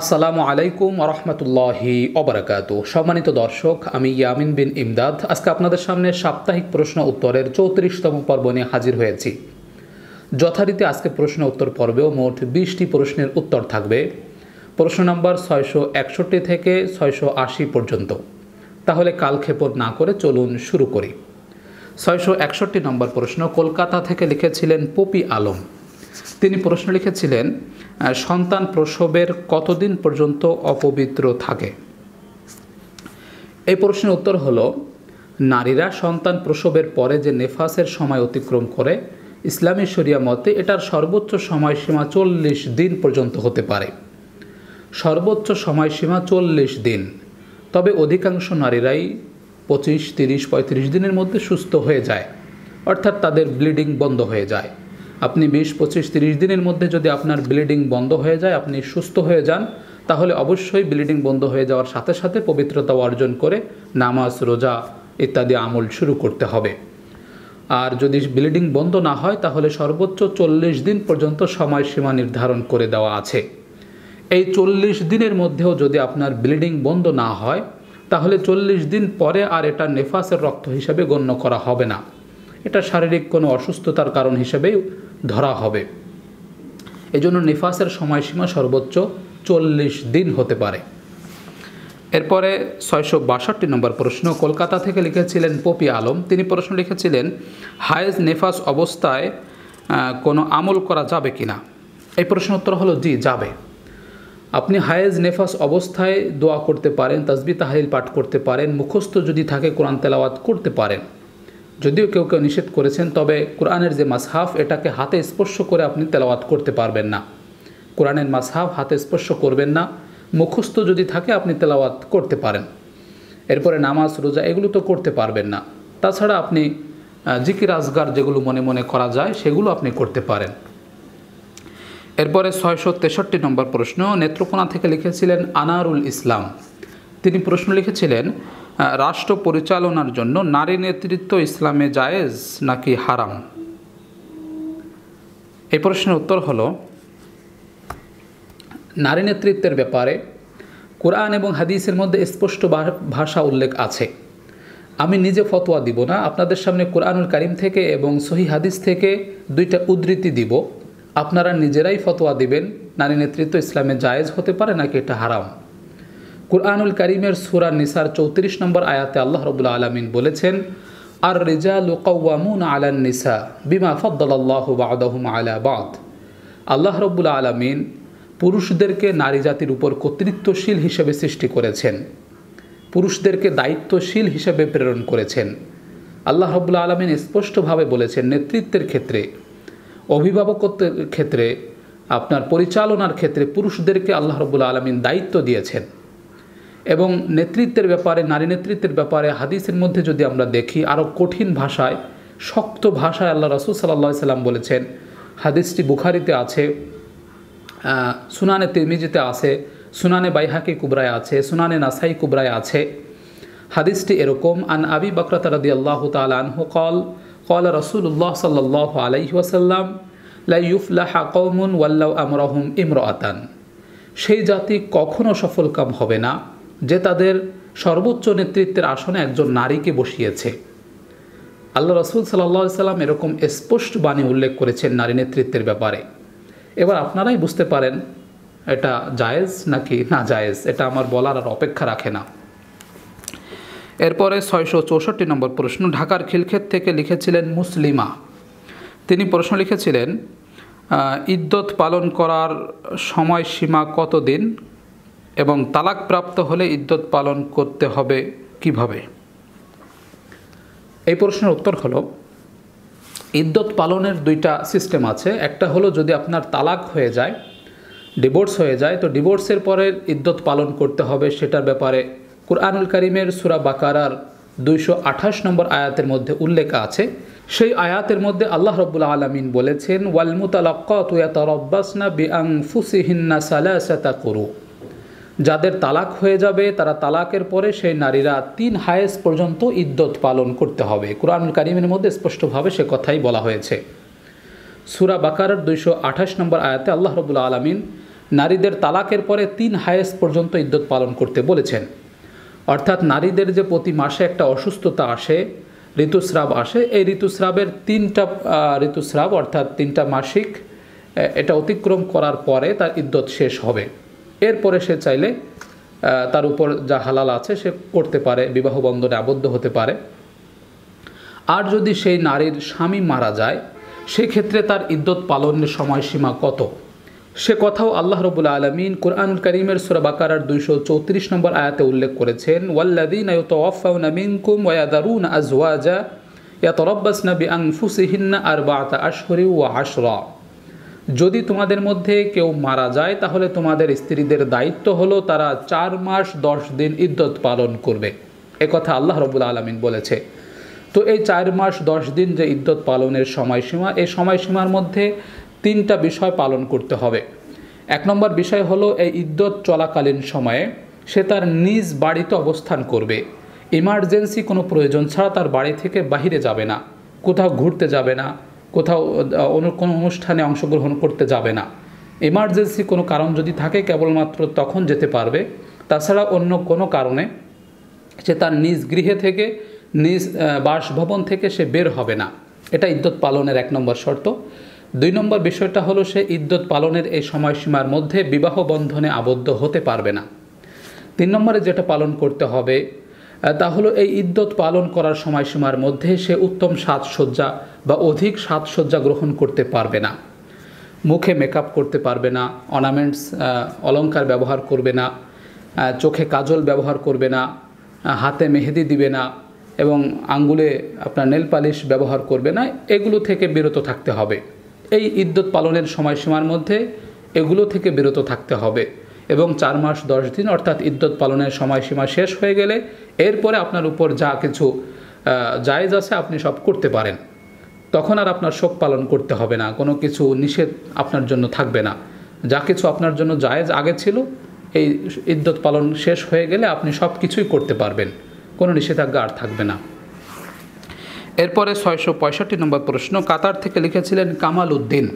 আসসালামু আলাইকুম রহমতুল্লাহি অবরাকাত সম্মানিত দর্শক আমি ইয়ামিন বিন ইমদাদ আজকে আপনাদের সামনে সাপ্তাহিক প্রশ্ন উত্তরের চৌত্রিশতম পর্ব নিয়ে হাজির হয়েছি যথারীতি আজকে প্রশ্ন উত্তর পর্বেও মোট বিশটি প্রশ্নের উত্তর থাকবে প্রশ্ন নম্বর ছয়শো একষট্টি থেকে ছয়শো আশি পর্যন্ত তাহলে কালক্ষেপণ না করে চলুন শুরু করি ছয়শো একষট্টি নম্বর প্রশ্ন কলকাতা থেকে লিখেছিলেন পপি আলম তিনি প্রশ্ন লিখেছিলেন সন্তান প্রসবের কতদিন পর্যন্ত অপবিত্র থাকে এই প্রশ্নের উত্তর হলো নারীরা সন্তান প্রসবের পরে যে নেফাসের সময় অতিক্রম করে ইসলামী শরিয়া মতে এটার সর্বোচ্চ সময়সীমা চল্লিশ দিন পর্যন্ত হতে পারে সর্বোচ্চ সময়সীমা চল্লিশ দিন তবে অধিকাংশ নারীরাই পঁচিশ তিরিশ পঁয়ত্রিশ দিনের মধ্যে সুস্থ হয়ে যায় অর্থাৎ তাদের ব্লিডিং বন্ধ হয়ে যায় আপনি বিশ পঁচিশ তিরিশ দিনের মধ্যে যদি আপনার ব্লিডিং বন্ধ হয়ে যায় আপনি সুস্থ হয়ে যান তাহলে অবশ্যই ব্লিডিং বন্ধ হয়ে যাওয়ার সাথে সাথে পবিত্রতা অর্জন করে নামাজ রোজা ইত্যাদি আমল শুরু করতে হবে আর যদি ব্লিডিং বন্ধ না হয় তাহলে সর্বোচ্চ চল্লিশ দিন পর্যন্ত সময়সীমা নির্ধারণ করে দেওয়া আছে এই চল্লিশ দিনের মধ্যেও যদি আপনার ব্লিডিং বন্ধ না হয় তাহলে চল্লিশ দিন পরে আর এটা নেফাসের রক্ত হিসাবে গণ্য করা হবে না এটা শারীরিক কোনো অসুস্থতার কারণ হিসেবেই ধরা হবে এজন্য নিফাসের সময়সীমা সর্বোচ্চ চল্লিশ দিন হতে পারে এরপরে ছয়শো বাষট্টি নম্বর প্রশ্ন কলকাতা থেকে লিখেছিলেন পপি আলম তিনি প্রশ্ন লিখেছিলেন হায়েজ নেফাস অবস্থায় কোনো আমল করা যাবে কি না এই প্রশ্ন উত্তর হলো জি যাবে আপনি হায়েজ নেফাস অবস্থায় দোয়া করতে পারেন তাজবি তাহালিল পাঠ করতে পারেন মুখস্থ যদি থাকে কোরআন তেলাওয়াত করতে পারেন যদিও কেউ কেউ নিষেধ করেছেন তবে কোরআনের যে মাসহাফ এটাকে হাতে স্পর্শ করে আপনি তেলাওয়াত করতে পারবেন না কোরআনের মাসহাফ হাতে স্পর্শ করবেন না মুখস্থ যদি থাকে আপনি তেলাওয়াত করতে পারেন এরপরে নামাজ রোজা এগুলো তো করতে পারবেন না তাছাড়া আপনি জিকির আজগার যেগুলো মনে মনে করা যায় সেগুলো আপনি করতে পারেন এরপরে ছয়শো তেষট্টি নম্বর প্রশ্ন নেত্রকোনা থেকে লিখেছিলেন আনারুল ইসলাম তিনি প্রশ্ন লিখেছিলেন রাষ্ট্র পরিচালনার জন্য নারী নেতৃত্ব ইসলামে জায়েজ নাকি হারাম এই প্রশ্নের উত্তর হল নারী নেতৃত্বের ব্যাপারে কোরআন এবং হাদিসের মধ্যে স্পষ্ট ভাষা উল্লেখ আছে আমি নিজে ফতোয়া দিব না আপনাদের সামনে কোরআনুল কারিম থেকে এবং সহি হাদিস থেকে দুইটা উদ্ধৃতি দিব আপনারা নিজেরাই ফতোয়া দিবেন নারী নেতৃত্ব ইসলামে জায়েজ হতে পারে নাকি এটা হারাম কুরআনুল করিমের সুরা নিসার চৌত্রিশ নম্বর আয়াতে আল্লাহ রবুল্লা আলমিন বলেছেন আর রেজা লুকাউন আলান নিসা বিমা ফদ্দাল্লাহ বাদাহুম আলা বাদ আল্লাহ রব্বুল আলমিন পুরুষদেরকে নারী জাতির উপর কর্তৃত্বশীল হিসেবে সৃষ্টি করেছেন পুরুষদেরকে দায়িত্বশীল হিসেবে প্রেরণ করেছেন আল্লাহ রব্বুল আলমিন স্পষ্টভাবে বলেছেন নেতৃত্বের ক্ষেত্রে অভিভাবকত্বের ক্ষেত্রে আপনার পরিচালনার ক্ষেত্রে পুরুষদেরকে আল্লাহ রব্বুল আলমিন দায়িত্ব দিয়েছেন এবং নেতৃত্বের ব্যাপারে নারী নেতৃত্বের ব্যাপারে হাদিসের মধ্যে যদি আমরা দেখি আরও কঠিন ভাষায় শক্ত ভাষায় আল্লাহ রাসুল সাল্লা সাল্লাম বলেছেন হাদিসটি বুখারিতে আছে সুনানে তেমিজিতে আছে সুনানে বাইহাকি কুবরায় আছে সুনানে নাসাই কুবরায় আছে হাদিসটি এরকম আন আবি বকরাত রদি আল্লাহ তালহ কল কল রসুল্লাহ সাল্লাহ আলাইহি ওয়াসাল্লাম লাইফলাহ কৌমুন ওয়াল্লাহ আমরহম ইমরাতান সেই জাতি কখনও সফলকাম হবে না যে তাদের সর্বোচ্চ নেতৃত্বের আসনে একজন নারীকে বসিয়েছে আল্লাহ রসুল সাল্লা সাল্লাম এরকম স্পষ্ট বাণী উল্লেখ করেছেন নারী নেতৃত্বের ব্যাপারে এবার আপনারাই বুঝতে পারেন এটা জায়েজ নাকি না জায়েজ এটা আমার বলার আর অপেক্ষা রাখে না এরপরে ছয়শো চৌষট্টি নম্বর প্রশ্ন ঢাকার খিলক্ষেত থেকে লিখেছিলেন মুসলিমা তিনি প্রশ্ন লিখেছিলেন ইদ্যত পালন করার সময়সীমা কত দিন এবং তালাক প্রাপ্ত হলে ইদ্যত পালন করতে হবে কিভাবে এই প্রশ্নের উত্তর হলো ইদ্যত পালনের দুইটা সিস্টেম আছে একটা হলো যদি আপনার তালাক হয়ে যায় ডিভোর্স হয়ে যায় তো ডিভোর্সের পরে ইদ্যত পালন করতে হবে সেটার ব্যাপারে কুরআনুল করিমের সুরা বাকারার দুইশো আঠাশ নম্বর আয়াতের মধ্যে উল্লেখ আছে সেই আয়াতের মধ্যে আল্লাহ রব্বুল আলমিন বলেছেন ওয়ালমুতালাক্কা তুয়াত রব্বাসনা বি আং ফুসিহিন্না সালাসাতা করু যাদের তালাক হয়ে যাবে তারা তালাকের পরে সেই নারীরা তিন হায়েস পর্যন্ত ইদ্যত পালন করতে হবে কোরআনুল কারিমের মধ্যে স্পষ্টভাবে সে কথাই বলা হয়েছে সুরা বাকার দুইশো আঠাশ নম্বর আয়াতে আল্লাহ রবুল্লা আলমিন নারীদের তালাকের পরে তিন হায়েস পর্যন্ত ইদ্যত পালন করতে বলেছেন অর্থাৎ নারীদের যে প্রতি মাসে একটা অসুস্থতা আসে ঋতুস্রাব আসে এই ঋতুস্রাবের তিনটা ঋতুস্রাব অর্থাৎ তিনটা মাসিক এটা অতিক্রম করার পরে তার ইদ্যত শেষ হবে এরপরে সে চাইলে তার উপর যা হালাল আছে সে করতে পারে বিবাহ বন্ধনে আবদ্ধ হতে পারে আর যদি সেই নারীর স্বামী মারা যায় সেক্ষেত্রে তার ইদ্যত পালনের সময়সীমা কত সে কথাও আল্লাহ রবুল আলমিন কোরআন করিমের সুরাবাকার দুইশো চৌত্রিশ নম্বর আয়াতে উল্লেখ করেছেন ওয়াল্লাদিন আর বাতা আশরা যদি তোমাদের মধ্যে কেউ মারা যায় তাহলে তোমাদের স্ত্রীদের দায়িত্ব হলো তারা চার মাস দশ দিন ইদ্যত পালন করবে একথা আল্লাহ রবুল আলমিন বলেছে তো এই চার মাস দশ দিন যে ইদ্যত পালনের সময়সীমা এই সময়সীমার মধ্যে তিনটা বিষয় পালন করতে হবে এক নম্বর বিষয় হলো এই ইদ্যত চলাকালীন সময়ে সে তার নিজ বাড়িতে অবস্থান করবে ইমার্জেন্সি কোনো প্রয়োজন ছাড়া তার বাড়ি থেকে বাহিরে যাবে না কোথাও ঘুরতে যাবে না কোথাও অন্য কোনো অনুষ্ঠানে অংশগ্রহণ করতে যাবে না এমার্জেন্সি কোনো কারণ যদি থাকে কেবলমাত্র তখন যেতে পারবে তাছাড়া অন্য কোনো কারণে সে তার নিজ গৃহে থেকে নিজ বাসভবন থেকে সে বের হবে না এটা ইদ্যত পালনের এক নম্বর শর্ত দুই নম্বর বিষয়টা হলো সে ইদ্যত পালনের এই সময়সীমার মধ্যে বিবাহ বন্ধনে আবদ্ধ হতে পারবে না তিন নম্বরে যেটা পালন করতে হবে তা হলো এই ইদ্যত পালন করার সময়সীমার মধ্যে সে উত্তম সাজসজ্জা বা অধিক সাজসজ্জা গ্রহণ করতে পারবে না মুখে মেকআপ করতে পারবে না অর্নামেন্টস অলঙ্কার ব্যবহার করবে না চোখে কাজল ব্যবহার করবে না হাতে মেহেদি দিবে না এবং আঙ্গুলে আপনার নেল পালিশ ব্যবহার করবে না এগুলো থেকে বিরত থাকতে হবে এই ইদ্যত পালনের সময়সীমার মধ্যে এগুলো থেকে বিরত থাকতে হবে এবং চার মাস দশ দিন অর্থাৎ ইদ্যত পালনের সময়সীমা শেষ হয়ে গেলে এরপরে আপনার উপর যা কিছু জায়েজ আছে আপনি সব করতে পারেন তখন আর আপনার শোক পালন করতে হবে না কোনো কিছু নিষেধ আপনার জন্য থাকবে না যা কিছু আপনার জন্য জায়েজ আগে ছিল এই ইদ্যত পালন শেষ হয়ে গেলে আপনি সব কিছুই করতে পারবেন কোনো নিষেধাজ্ঞা আর থাকবে না এরপরে ছয়শো পঁয়ষট্টি নম্বর প্রশ্ন কাতার থেকে লিখেছিলেন কামাল উদ্দিন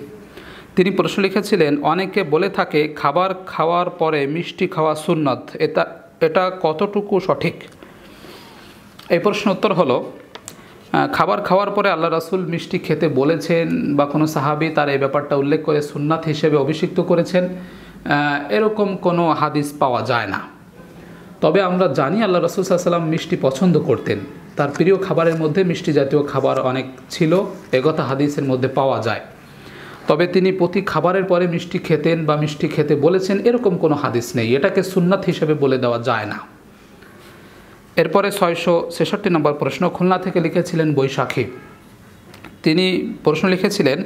তিনি প্রশ্ন লিখেছিলেন অনেকে বলে থাকে খাবার খাওয়ার পরে মিষ্টি খাওয়া সুন্নত এটা এটা কতটুকু সঠিক এই প্রশ্ন উত্তর হলো খাবার খাওয়ার পরে আল্লাহ রাসুল মিষ্টি খেতে বলেছেন বা কোনো সাহাবি তার এই ব্যাপারটা উল্লেখ করে সুন্নাথ হিসেবে অভিষিক্ত করেছেন এরকম কোনো হাদিস পাওয়া যায় না তবে আমরা জানি আল্লাহ রসুল সাল্লাম মিষ্টি পছন্দ করতেন তার প্রিয় খাবারের মধ্যে মিষ্টি জাতীয় খাবার অনেক ছিল একথা হাদিসের মধ্যে পাওয়া যায় তবে তিনি প্রতি খাবারের পরে মিষ্টি খেতেন বা মিষ্টি খেতে বলেছেন এরকম কোনো হাদিস নেই এটাকে সুন্নাত হিসেবে বলে দেওয়া যায় না এরপরে ছয়শো ছেষট্টি নম্বর প্রশ্ন খুলনা থেকে লিখেছিলেন বৈশাখী তিনি প্রশ্ন লিখেছিলেন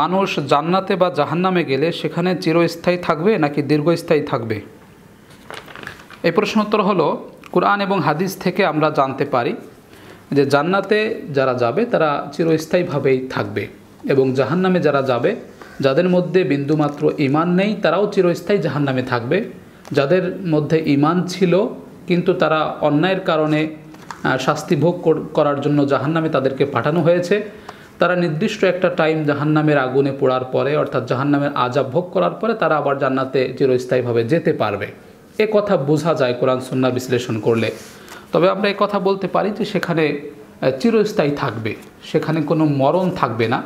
মানুষ জান্নাতে বা জাহান্নামে গেলে সেখানে চিরস্থায়ী থাকবে নাকি দীর্ঘস্থায়ী থাকবে এই প্রশ্নোত্তর হলো কোরআন এবং হাদিস থেকে আমরা জানতে পারি যে জান্নাতে যারা যাবে তারা চিরস্থায়ীভাবেই থাকবে এবং জাহান্নামে যারা যাবে যাদের মধ্যে বিন্দুমাত্র ইমান নেই তারাও চিরস্থায়ী জাহান্নামে থাকবে যাদের মধ্যে ইমান ছিল কিন্তু তারা অন্যায়ের কারণে শাস্তি ভোগ করার জন্য জাহান্নামে তাদেরকে পাঠানো হয়েছে তারা নির্দিষ্ট একটা টাইম জাহান্নামের আগুনে পোড়ার পরে অর্থাৎ জাহান্নামের আজাব ভোগ করার পরে তারা আবার জান্নাতে চিরস্থায়ীভাবে যেতে পারবে এ কথা বোঝা যায় কোরআন সন্না বিশ্লেষণ করলে তবে আমরা এ কথা বলতে পারি যে সেখানে চিরস্থায়ী থাকবে সেখানে কোনো মরণ থাকবে না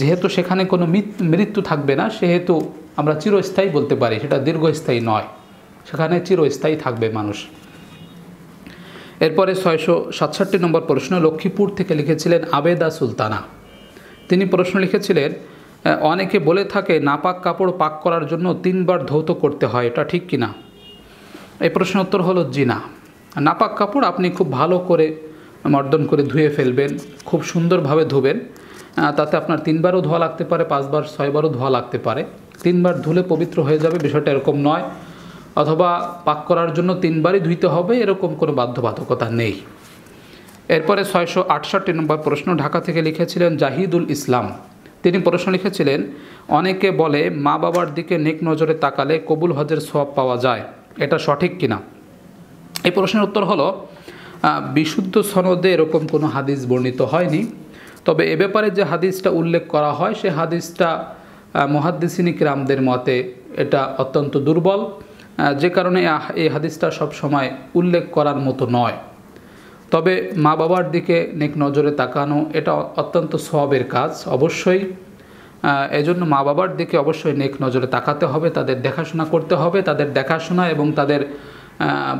যেহেতু সেখানে কোনো মৃত্যু থাকবে না সেহেতু আমরা চিরস্থায়ী বলতে পারি সেটা দীর্ঘস্থায়ী নয় সেখানে চিরস্থায়ী থাকবে মানুষ এরপরে ছয়শো সাতষট্টি নম্বর প্রশ্ন লক্ষ্মীপুর থেকে লিখেছিলেন আবেদা সুলতানা তিনি প্রশ্ন লিখেছিলেন অনেকে বলে থাকে নাপাক কাপড় পাক করার জন্য তিনবার ধৌত করতে হয় এটা ঠিক কিনা এই প্রশ্ন উত্তর হলো জিনা নাপাক কাপড় আপনি খুব ভালো করে মর্দন করে ধুয়ে ফেলবেন খুব সুন্দরভাবে ধুবেন তাতে আপনার তিনবারও ধোয়া লাগতে পারে পাঁচবার ছয়বারও ধোয়া লাগতে পারে তিনবার ধুলে পবিত্র হয়ে যাবে বিষয়টা এরকম নয় অথবা পাক করার জন্য তিনবারই ধুইতে হবে এরকম কোনো বাধ্যবাধকতা নেই এরপরে ছয়শো আটষট্টি নম্বর প্রশ্ন ঢাকা থেকে লিখেছিলেন জাহিদুল ইসলাম তিনি প্রশ্ন লিখেছিলেন অনেকে বলে মা বাবার দিকে নেক নজরে তাকালে কবুল হজের সোয়াব পাওয়া যায় এটা সঠিক কিনা এই প্রশ্নের উত্তর হলো বিশুদ্ধ সনদে এরকম কোনো হাদিস বর্ণিত হয়নি তবে এ ব্যাপারে যে হাদিসটা উল্লেখ করা হয় সে হাদিসটা মহাদ্দিসিনিক রামদের মতে এটা অত্যন্ত দুর্বল যে কারণে এই হাদিসটা সব সময় উল্লেখ করার মতো নয় তবে মা বাবার দিকে নেক নজরে তাকানো এটা অত্যন্ত সবের কাজ অবশ্যই এজন্য মা বাবার দিকে অবশ্যই নেক নজরে তাকাতে হবে তাদের দেখাশোনা করতে হবে তাদের দেখাশোনা এবং তাদের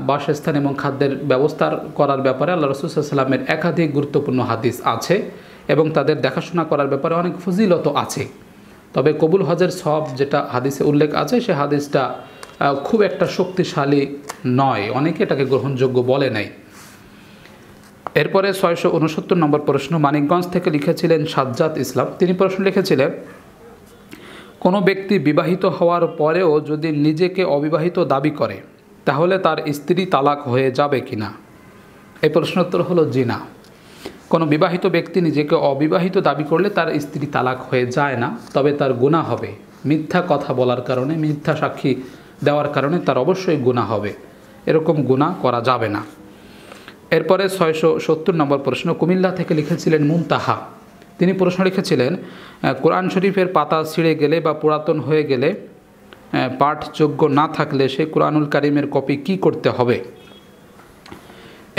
বাসস্থান এবং খাদ্যের ব্যবস্থা করার ব্যাপারে আল্লাহ রসুল সাল্লামের একাধিক গুরুত্বপূর্ণ হাদিস আছে এবং তাদের দেখাশোনা করার ব্যাপারে অনেক ফজিলত আছে তবে কবুল হজের সব যেটা হাদিসে উল্লেখ আছে সে হাদিসটা খুব একটা শক্তিশালী নয় অনেকে এটাকে গ্রহণযোগ্য বলে নাই এরপরে ছয়শো উনসত্তর নম্বর প্রশ্ন মানিকগঞ্জ থেকে লিখেছিলেন সাজ্জাদ ইসলাম তিনি প্রশ্ন লিখেছিলেন কোনো ব্যক্তি বিবাহিত হওয়ার পরেও যদি নিজেকে অবিবাহিত দাবি করে তাহলে তার স্ত্রী তালাক হয়ে যাবে কি না এই প্রশ্নোত্তর হলো জিনা কোনো বিবাহিত ব্যক্তি নিজেকে অবিবাহিত দাবি করলে তার স্ত্রী তালাক হয়ে যায় না তবে তার গুণা হবে মিথ্যা কথা বলার কারণে মিথ্যা সাক্ষী দেওয়ার কারণে তার অবশ্যই গুণা হবে এরকম গুণা করা যাবে না এরপরে ছয়শো সত্তর নম্বর প্রশ্ন কুমিল্লা থেকে লিখেছিলেন মুনতাহা তিনি প্রশ্ন লিখেছিলেন কোরআন শরীফের পাতা ছিঁড়ে গেলে বা পুরাতন হয়ে গেলে পাঠযোগ্য না থাকলে সে কোরআনুল কারিমের কপি কি করতে হবে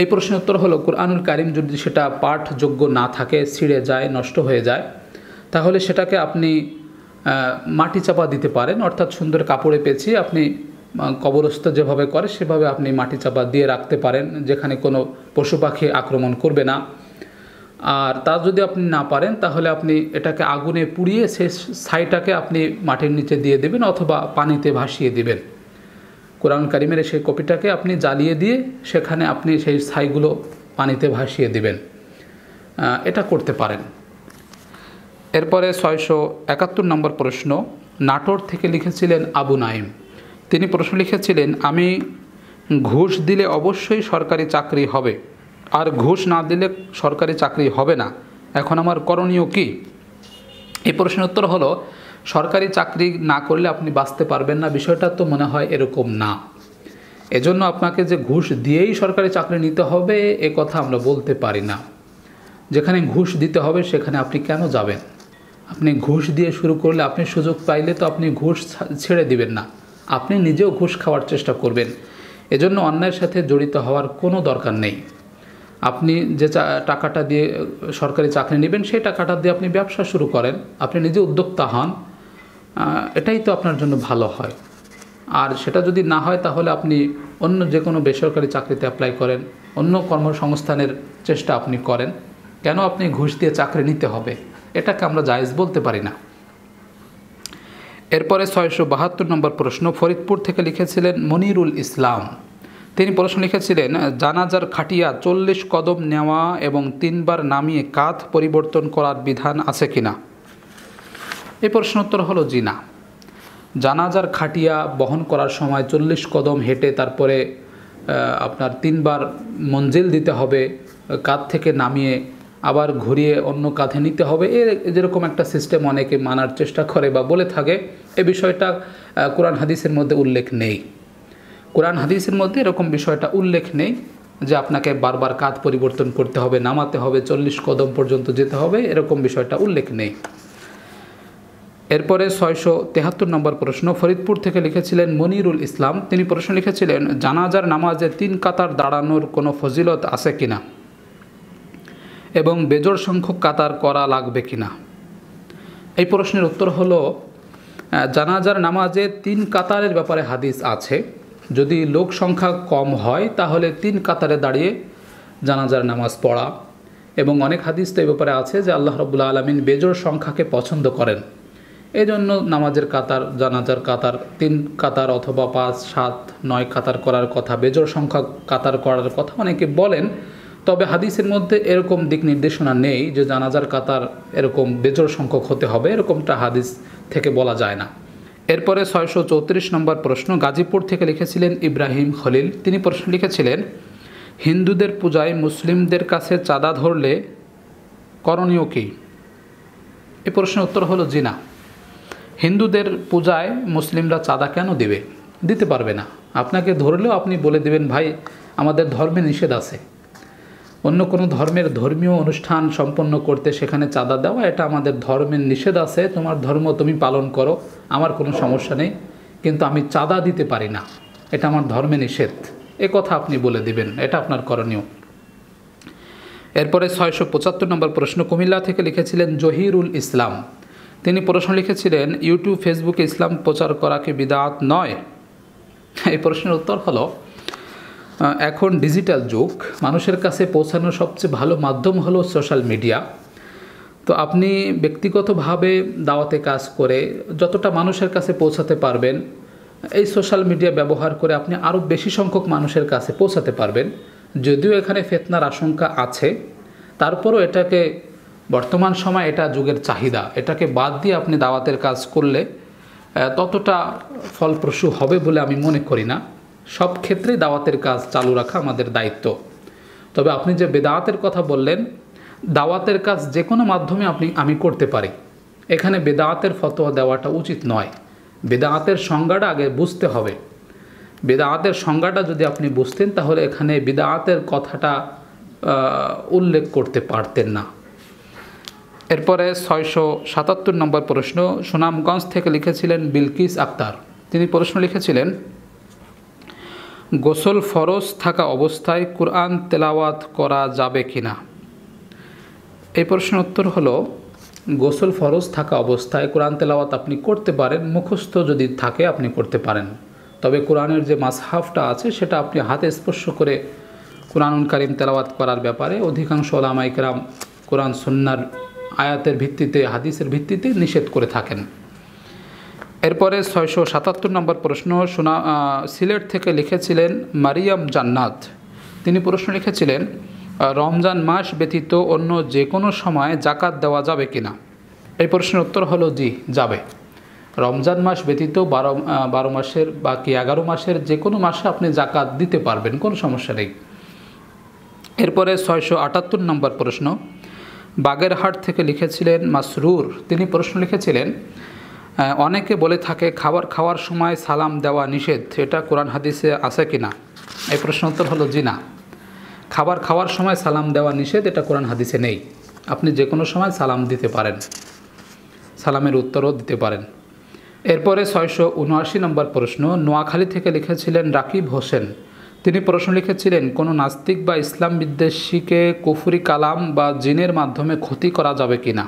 এই প্রশ্নের উত্তর হলো কোরআনুল কারিম যদি সেটা পাঠযোগ্য না থাকে ছিঁড়ে যায় নষ্ট হয়ে যায় তাহলে সেটাকে আপনি মাটি চাপা দিতে পারেন অর্থাৎ সুন্দর কাপড়ে পেঁচিয়ে আপনি কবরস্থ যেভাবে করে সেভাবে আপনি মাটি চাপা দিয়ে রাখতে পারেন যেখানে কোনো পশু পাখি আক্রমণ করবে না আর তা যদি আপনি না পারেন তাহলে আপনি এটাকে আগুনে পুড়িয়ে সে ছাইটাকে আপনি মাটির নিচে দিয়ে দেবেন অথবা পানিতে ভাসিয়ে দেবেন কোরআন কারিমের সেই কপিটাকে আপনি জ্বালিয়ে দিয়ে সেখানে আপনি সেই ছাইগুলো পানিতে ভাসিয়ে দিবেন এটা করতে পারেন এরপরে ছয়শো একাত্তর নম্বর প্রশ্ন নাটোর থেকে লিখেছিলেন আবু নাইম তিনি প্রশ্ন লিখেছিলেন আমি ঘুষ দিলে অবশ্যই সরকারি চাকরি হবে আর ঘুষ না দিলে সরকারি চাকরি হবে না এখন আমার করণীয় কি এই প্রশ্নের উত্তর হলো সরকারি চাকরি না করলে আপনি বাঁচতে পারবেন না বিষয়টা তো মনে হয় এরকম না এজন্য আপনাকে যে ঘুষ দিয়েই সরকারি চাকরি নিতে হবে এ কথা আমরা বলতে পারি না যেখানে ঘুষ দিতে হবে সেখানে আপনি কেন যাবেন আপনি ঘুষ দিয়ে শুরু করলে আপনি সুযোগ পাইলে তো আপনি ঘুষ ছেড়ে দিবেন না আপনি নিজেও ঘুষ খাওয়ার চেষ্টা করবেন এজন্য অন্যায়ের সাথে জড়িত হওয়ার কোনো দরকার নেই আপনি যে টাকাটা দিয়ে সরকারি চাকরি নেবেন সেই টাকাটা দিয়ে আপনি ব্যবসা শুরু করেন আপনি নিজে উদ্যোক্তা হন এটাই তো আপনার জন্য ভালো হয় আর সেটা যদি না হয় তাহলে আপনি অন্য যে কোনো বেসরকারি চাকরিতে অ্যাপ্লাই করেন অন্য কর্মসংস্থানের চেষ্টা আপনি করেন কেন আপনি ঘুষ দিয়ে চাকরি নিতে হবে এটাকে আমরা জায়েজ বলতে পারি না এরপরে ছয়শো বাহাত্তর নম্বর প্রশ্ন ফরিদপুর থেকে লিখেছিলেন মনিরুল ইসলাম তিনি প্রশ্ন লিখেছিলেন জানাজার খাটিয়া চল্লিশ কদম নেওয়া এবং তিনবার নামিয়ে কাঁধ পরিবর্তন করার বিধান আছে কিনা এই প্রশ্ন উত্তর হলো জিনা জানাজার খাটিয়া বহন করার সময় চল্লিশ কদম হেঁটে তারপরে আপনার তিনবার মঞ্জিল দিতে হবে কাঁধ থেকে নামিয়ে আবার ঘুরিয়ে অন্য কাঁধে নিতে হবে এর যেরকম একটা সিস্টেম অনেকে মানার চেষ্টা করে বা বলে থাকে এ বিষয়টা কোরআন হাদিসের মধ্যে উল্লেখ নেই কোরআন হাদিসের মধ্যে এরকম বিষয়টা উল্লেখ নেই যে আপনাকে বারবার কাঁধ পরিবর্তন করতে হবে নামাতে হবে চল্লিশ কদম পর্যন্ত যেতে হবে এরকম বিষয়টা উল্লেখ নেই এরপরে ছয়শো তেহাত্তর নম্বর প্রশ্ন ফরিদপুর থেকে লিখেছিলেন মনিরুল ইসলাম তিনি প্রশ্ন লিখেছিলেন জানাজার নামাজে তিন কাতার দাঁড়ানোর কোনো ফজিলত আছে কিনা এবং বেজোর সংখ্যক কাতার করা লাগবে কিনা এই প্রশ্নের উত্তর হলো জানাজার নামাজে তিন কাতারের ব্যাপারে হাদিস আছে যদি লোক সংখ্যা কম হয় তাহলে তিন কাতারে দাঁড়িয়ে জানাজার নামাজ পড়া এবং অনেক হাদিস তো এই ব্যাপারে আছে যে আল্লাহ রবুল্লা আলমিন বেজোর সংখ্যাকে পছন্দ করেন এজন্য নামাজের কাতার জানাজার কাতার তিন কাতার অথবা পাঁচ সাত নয় কাতার করার কথা বেজোর সংখ্যা কাতার করার কথা অনেকে বলেন তবে হাদিসের মধ্যে এরকম দিক নির্দেশনা নেই যে জানাজার কাতার এরকম বেজোর সংখ্যক হতে হবে এরকমটা হাদিস থেকে বলা যায় না এরপরে ছয়শো চৌত্রিশ নম্বর প্রশ্ন গাজীপুর থেকে লিখেছিলেন ইব্রাহিম খলিল তিনি প্রশ্ন লিখেছিলেন হিন্দুদের পূজায় মুসলিমদের কাছে চাঁদা ধরলে করণীয় কী এ প্রশ্নের উত্তর হলো জিনা হিন্দুদের পূজায় মুসলিমরা চাঁদা কেন দেবে দিতে পারবে না আপনাকে ধরলেও আপনি বলে দেবেন ভাই আমাদের ধর্মে নিষেধ আছে অন্য কোনো ধর্মের ধর্মীয় অনুষ্ঠান সম্পন্ন করতে সেখানে চাঁদা দেওয়া এটা আমাদের ধর্মের নিষেধ আছে তোমার ধর্ম তুমি পালন করো আমার কোনো সমস্যা নেই কিন্তু আমি চাঁদা দিতে পারি না এটা আমার ধর্মে নিষেধ এ কথা আপনি বলে দিবেন এটা আপনার করণীয় এরপরে ছয়শো পঁচাত্তর নম্বর প্রশ্ন কুমিল্লা থেকে লিখেছিলেন জহিরুল ইসলাম তিনি প্রশ্ন লিখেছিলেন ইউটিউব ফেসবুকে ইসলাম প্রচার করা কি বিদাত নয় এই প্রশ্নের উত্তর হলো এখন ডিজিটাল যুগ মানুষের কাছে পৌঁছানোর সবচেয়ে ভালো মাধ্যম হলো সোশ্যাল মিডিয়া তো আপনি ব্যক্তিগতভাবে দাওয়াতে কাজ করে যতটা মানুষের কাছে পৌঁছাতে পারবেন এই সোশ্যাল মিডিয়া ব্যবহার করে আপনি আরও বেশি সংখ্যক মানুষের কাছে পৌঁছাতে পারবেন যদিও এখানে ফেতনার আশঙ্কা আছে তারপরও এটাকে বর্তমান সময় এটা যুগের চাহিদা এটাকে বাদ দিয়ে আপনি দাওয়াতের কাজ করলে ততটা ফলপ্রসূ হবে বলে আমি মনে করি না সব ক্ষেত্রে দাওয়াতের কাজ চালু রাখা আমাদের দায়িত্ব তবে আপনি যে বেদাওয়াতের কথা বললেন দাওয়াতের কাজ যে কোনো মাধ্যমে আপনি আমি করতে পারি এখানে বেদাওয়াতের ফতোয়া দেওয়াটা উচিত নয় বেদাওয়াতের সংজ্ঞাটা আগে বুঝতে হবে বেদাওয়াতের সংজ্ঞাটা যদি আপনি বুঝতেন তাহলে এখানে বেদাওয়াতের কথাটা উল্লেখ করতে পারতেন না এরপরে ছয়শো সাতাত্তর নম্বর প্রশ্ন সুনামগঞ্জ থেকে লিখেছিলেন বিলকিস আক্তার তিনি প্রশ্ন লিখেছিলেন গোসল ফরজ থাকা অবস্থায় কোরআন তেলাওয়াত করা যাবে কি না এই প্রশ্নের উত্তর হলো গোসল ফরজ থাকা অবস্থায় কোরআন তেলাওয়াত আপনি করতে পারেন মুখস্থ যদি থাকে আপনি করতে পারেন তবে কোরআনের যে মাসহাফটা আছে সেটা আপনি হাতে স্পর্শ করে কোরআন কারিম তেলাওয়াত করার ব্যাপারে অধিকাংশ ওলামাইকরাম কোরআন সুন্নার আয়াতের ভিত্তিতে হাদিসের ভিত্তিতে নিষেধ করে থাকেন এরপরে ছয়শো সাতাত্তর নম্বর প্রশ্ন সোনা সিলেট থেকে লিখেছিলেন মারিয়াম জান্নাত তিনি প্রশ্ন লিখেছিলেন রমজান মাস ব্যতীত অন্য যে কোনো সময় জাকাত দেওয়া যাবে কিনা এই প্রশ্নের উত্তর হলো জি যাবে রমজান মাস ব্যতীত বারো বারো মাসের বাকি এগারো মাসের যে কোনো মাসে আপনি জাকাত দিতে পারবেন কোনো সমস্যা নেই এরপরে ছয়শো আটাত্তর নম্বর প্রশ্ন বাগেরহাট থেকে লিখেছিলেন মাসরুর তিনি প্রশ্ন লিখেছিলেন অনেকে বলে থাকে খাবার খাওয়ার সময় সালাম দেওয়া নিষেধ এটা কোরআন হাদিসে আছে কি না এই প্রশ্ন উত্তর হলো জি না খাবার খাওয়ার সময় সালাম দেওয়া নিষেধ এটা কোরআন হাদিসে নেই আপনি যে কোনো সময় সালাম দিতে পারেন সালামের উত্তরও দিতে পারেন এরপরে ছয়শো উনআশি নম্বর প্রশ্ন নোয়াখালী থেকে লিখেছিলেন রাকিব হোসেন তিনি প্রশ্ন লিখেছিলেন কোনো নাস্তিক বা ইসলাম বিদ্বেষীকে কুফুরি কালাম বা জিনের মাধ্যমে ক্ষতি করা যাবে কি না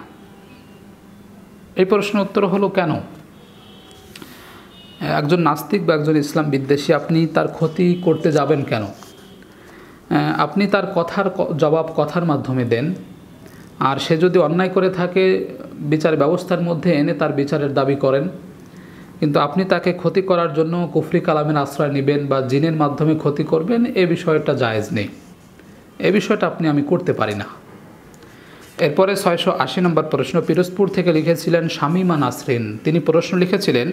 এই প্রশ্নের উত্তর হলো কেন একজন নাস্তিক বা একজন ইসলাম বিদ্বেষী আপনি তার ক্ষতি করতে যাবেন কেন আপনি তার কথার জবাব কথার মাধ্যমে দেন আর সে যদি অন্যায় করে থাকে বিচার ব্যবস্থার মধ্যে এনে তার বিচারের দাবি করেন কিন্তু আপনি তাকে ক্ষতি করার জন্য কুফরি কালামের আশ্রয় নেবেন বা জিনের মাধ্যমে ক্ষতি করবেন এ বিষয়টা জায়েজ নেই এ বিষয়টা আপনি আমি করতে পারি না এরপরে ছয়শো আশি নম্বর প্রশ্ন পিরোজপুর থেকে লিখেছিলেন শামীমা নাসরিন তিনি প্রশ্ন লিখেছিলেন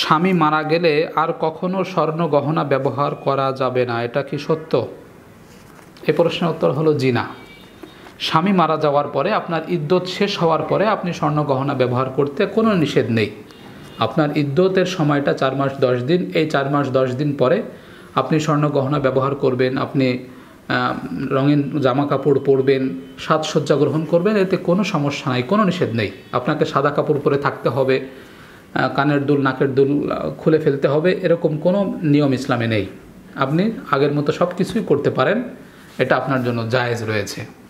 স্বামী মারা গেলে আর কখনো স্বর্ণ গহনা ব্যবহার করা যাবে না এটা কি সত্য এ প্রশ্নের উত্তর হলো জিনা স্বামী মারা যাওয়ার পরে আপনার ইদ্যত শেষ হওয়ার পরে আপনি স্বর্ণ গহনা ব্যবহার করতে কোনো নিষেধ নেই আপনার ইদ্যতের সময়টা চার মাস দশ দিন এই চার মাস দশ দিন পরে আপনি স্বর্ণ গহনা ব্যবহার করবেন আপনি রঙিন জামা কাপড় পরবেন সাজসজ্জা গ্রহণ করবেন এতে কোনো সমস্যা নাই কোনো নিষেধ নেই আপনাকে সাদা কাপড় পরে থাকতে হবে কানের দুল নাকের দুল খুলে ফেলতে হবে এরকম কোনো নিয়ম ইসলামে নেই আপনি আগের মতো সব কিছুই করতে পারেন এটা আপনার জন্য জায়েজ রয়েছে